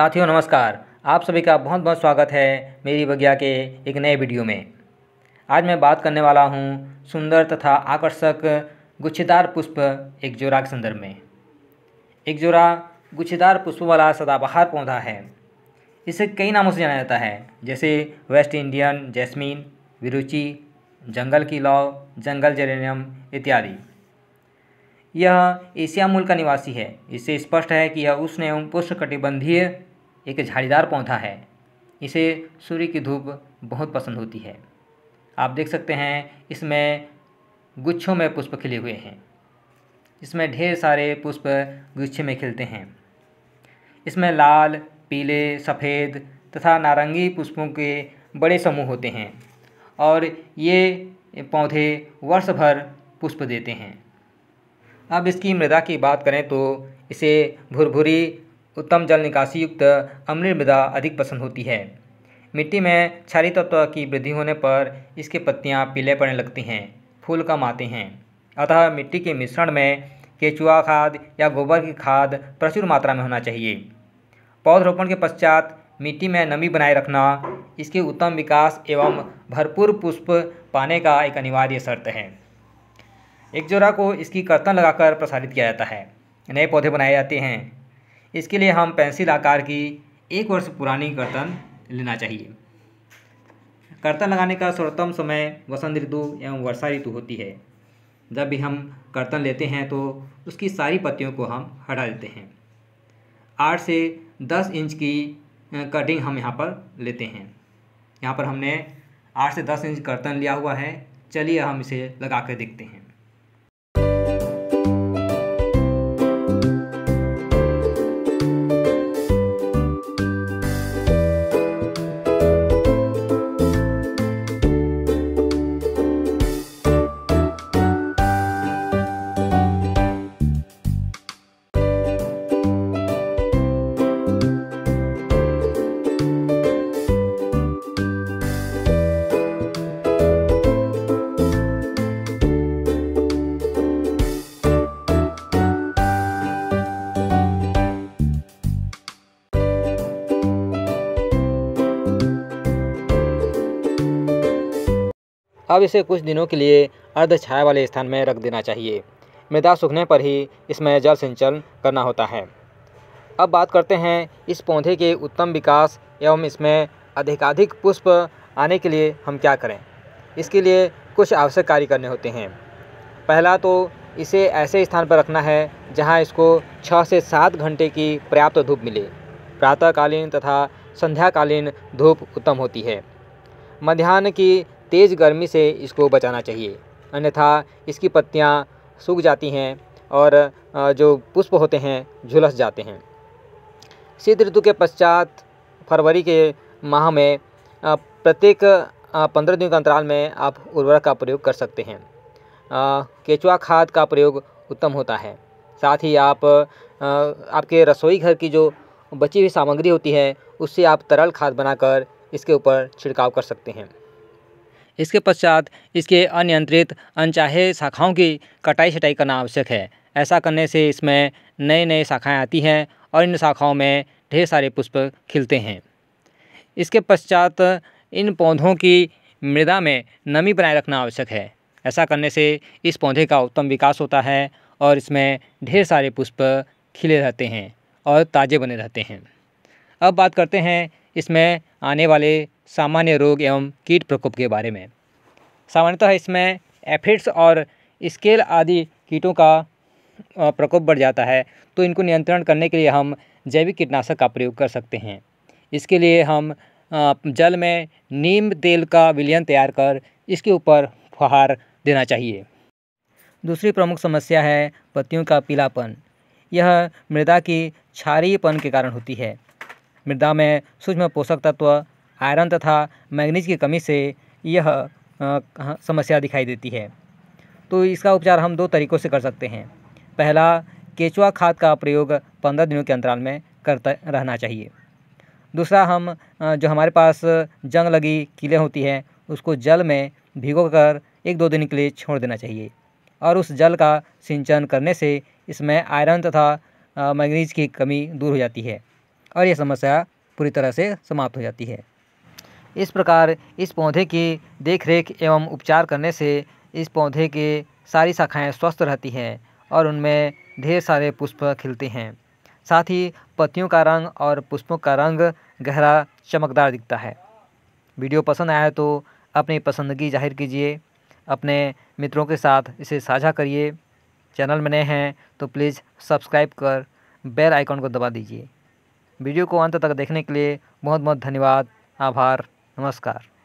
साथियों नमस्कार आप सभी का बहुत बहुत स्वागत है मेरी बगिया के एक नए वीडियो में आज मैं बात करने वाला हूँ सुंदर तथा आकर्षक गुच्छेदार पुष्प एक जोरा के संदर्भ में एक जोरा गुच्छेदार पुष्प वाला सदाबहार पौधा है इसे कई नामों से जाना जाता है जैसे वेस्ट इंडियन जैस्मिन विरुचि जंगल की लौ जंगल जेरेनियम इत्यादि यह एशिया मूल का निवासी है इससे स्पष्ट है कि यह उष्ण एवं पुष्ण कटिबंधीय एक झाड़ीदार पौधा है इसे सूर्य की धूप बहुत पसंद होती है आप देख सकते हैं इसमें गुच्छों में पुष्प खिले हुए हैं इसमें ढेर सारे पुष्प गुच्छे में खिलते हैं इसमें लाल पीले सफ़ेद तथा नारंगी पुष्पों के बड़े समूह होते हैं और ये पौधे वर्ष भर पुष्प देते हैं अब इसकी मृदा की बात करें तो इसे भुरभुरी उत्तम जल निकासी युक्त अम्लीय मृदा अधिक पसंद होती है मिट्टी में क्षारी तत्व की वृद्धि होने पर इसके पत्तियां पीले पड़ने लगती हैं फूल कम आते हैं अतः मिट्टी के मिश्रण में केचुआ खाद या गोबर की खाद प्रचुर मात्रा में होना चाहिए पौधरोपण के पश्चात मिट्टी में नमी बनाए रखना इसके उत्तम विकास एवं भरपूर पुष्प पाने का एक अनिवार्य शर्त है एक जोरा को इसकी कर्तन लगाकर प्रसारित किया जाता है नए पौधे बनाए जाते हैं इसके लिए हम पेंसिल आकार की एक वर्ष पुरानी कर्तन लेना चाहिए कर्तन लगाने का सर्वोत्तम समय वसंत ऋतु एवं वर्षा ऋतु होती है जब भी हम कर्तन लेते हैं तो उसकी सारी पत्तियों को हम हटा देते हैं आठ से दस इंच की कटिंग हम यहाँ पर लेते हैं यहाँ पर हमने आठ से दस इंच कर्तन लिया हुआ है चलिए हम इसे लगा कर देखते हैं अब इसे कुछ दिनों के लिए अर्ध छाया वाले स्थान में रख देना चाहिए मृदा सूखने पर ही इसमें जल सिंचन करना होता है अब बात करते हैं इस पौधे के उत्तम विकास एवं इसमें अधिकाधिक पुष्प आने के लिए हम क्या करें इसके लिए कुछ आवश्यक कार्य करने होते हैं पहला तो इसे ऐसे स्थान पर रखना है जहां इसको छः से सात घंटे की पर्याप्त धूप मिले प्रातःकालीन तथा संध्याकालीन धूप उत्तम होती है मध्यान्ह की तेज़ गर्मी से इसको बचाना चाहिए अन्यथा इसकी पत्तियाँ सूख जाती हैं और जो पुष्प होते हैं झुलस जाते हैं शीत ऋतु के पश्चात फरवरी के माह में प्रत्येक पंद्रह दिन के अंतराल में आप उर्वरक का प्रयोग कर सकते हैं केचुआ खाद का प्रयोग उत्तम होता है साथ ही आप आपके रसोई घर की जो बची हुई सामग्री होती है उससे आप तरल खाद बनाकर इसके ऊपर छिड़काव कर सकते हैं इसके पश्चात इसके अनियंत्रित अनचाहे शाखाओं की कटाई छटाई करना आवश्यक है ऐसा करने से इसमें नए नए शाखाएँ आती हैं और इन शाखाओं में ढेर सारे पुष्प खिलते हैं इसके पश्चात इन पौधों की मृदा में नमी बनाए रखना आवश्यक है ऐसा करने से इस पौधे का उत्तम विकास होता है और इसमें ढेर सारे पुष्प खिले रहते हैं और ताज़े बने रहते हैं अब बात करते हैं इसमें आने वाले सामान्य रोग एवं कीट प्रकोप के बारे में सामान्यतः इसमें एफिड्स और स्केल आदि कीटों का प्रकोप बढ़ जाता है तो इनको नियंत्रण करने के लिए हम जैविक कीटनाशक का प्रयोग कर सकते हैं इसके लिए हम जल में नीम तेल का विलयन तैयार कर इसके ऊपर फुहार देना चाहिए दूसरी प्रमुख समस्या है पत्तियों का पीलापन यह मृदा की क्षारीयपन के कारण होती है मृदा में सूक्ष्म पोषक तत्व आयरन तथा मैग्नीज की कमी से यह समस्या दिखाई देती है तो इसका उपचार हम दो तरीक़ों से कर सकते हैं पहला केचुआ खाद का प्रयोग पंद्रह दिनों के अंतराल में करता रहना चाहिए दूसरा हम जो हमारे पास जंग लगी कीलें होती हैं उसको जल में भिगो कर एक दो दिन के लिए छोड़ देना चाहिए और उस जल का सिंचन करने से इसमें आयरन तथा मैग्नीज की कमी दूर हो जाती है और यह समस्या पूरी तरह से समाप्त हो जाती है इस प्रकार इस पौधे की देखरेख एवं उपचार करने से इस पौधे के सारी शाखाएँ स्वस्थ रहती हैं और उनमें ढेर सारे पुष्प खिलते हैं साथ ही पत्तियों का रंग और पुष्पों का रंग गहरा चमकदार दिखता है वीडियो पसंद आया तो अपनी पसंदगी जाहिर कीजिए अपने मित्रों के साथ इसे साझा करिए चैनल में नए हैं तो प्लीज़ सब्सक्राइब कर बेल आइकॉन को दबा दीजिए वीडियो को अंत तक देखने के लिए बहुत बहुत धन्यवाद आभार नमस्कार